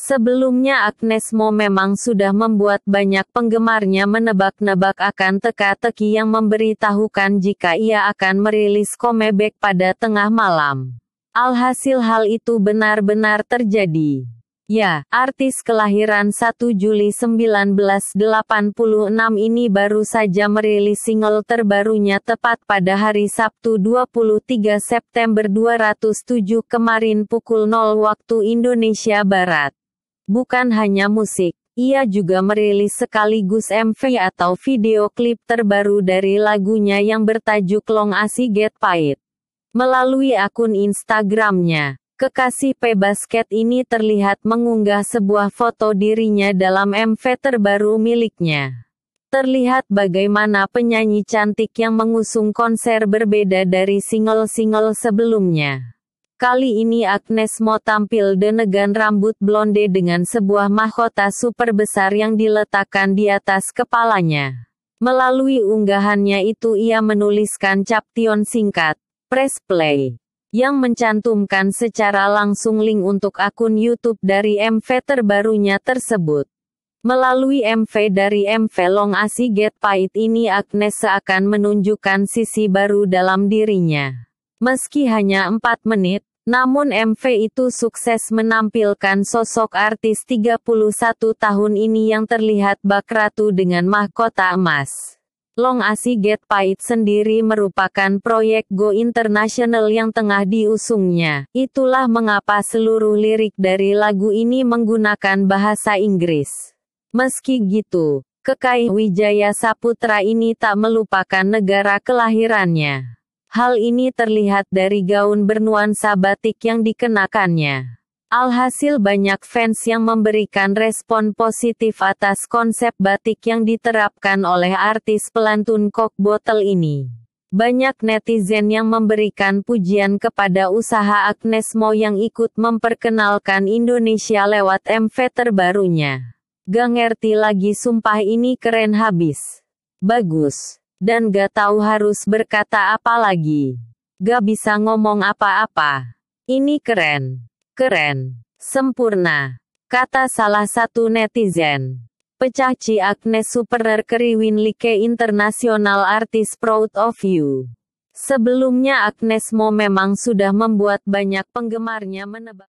Sebelumnya Agnes Mo memang sudah membuat banyak penggemarnya menebak-nebak akan teka-teki yang memberitahukan jika ia akan merilis komebek pada tengah malam. Alhasil hal itu benar-benar terjadi. Ya, artis kelahiran 1 Juli 1986 ini baru saja merilis single terbarunya tepat pada hari Sabtu 23 September 207 kemarin pukul 0 waktu Indonesia Barat. Bukan hanya musik, ia juga merilis sekaligus MV atau video klip terbaru dari lagunya yang bertajuk Long Asi Get Pahit. Melalui akun Instagramnya, kekasih P-Basket ini terlihat mengunggah sebuah foto dirinya dalam MV terbaru miliknya. Terlihat bagaimana penyanyi cantik yang mengusung konser berbeda dari single-single sebelumnya. Kali ini Agnes mau tampil denegan rambut blonde dengan sebuah mahkota super besar yang diletakkan di atas kepalanya. Melalui unggahannya itu ia menuliskan caption singkat, Press Play, yang mencantumkan secara langsung link untuk akun YouTube dari MV terbarunya tersebut. Melalui MV dari MV Long Asi Get Pahit ini Agnes seakan menunjukkan sisi baru dalam dirinya. Meski hanya 4 menit, namun MV itu sukses menampilkan sosok artis 31 tahun ini yang terlihat bak ratu dengan mahkota emas. Long Asi Get Pahit sendiri merupakan proyek Go International yang tengah diusungnya. Itulah mengapa seluruh lirik dari lagu ini menggunakan bahasa Inggris. Meski gitu, Kekai Wijaya Saputra ini tak melupakan negara kelahirannya. Hal ini terlihat dari gaun bernuansa batik yang dikenakannya. Alhasil banyak fans yang memberikan respon positif atas konsep batik yang diterapkan oleh artis pelantun kok botol ini. Banyak netizen yang memberikan pujian kepada usaha Agnes Mo yang ikut memperkenalkan Indonesia lewat MV terbarunya. Gak ngerti lagi sumpah ini keren habis. Bagus. Dan gak tahu harus berkata apa lagi. Gak bisa ngomong apa-apa. Ini keren. Keren. Sempurna. Kata salah satu netizen. Pecaci Agnes Superer Keriwin Like internasional artis Proud of You. Sebelumnya Agnes Mo memang sudah membuat banyak penggemarnya menebak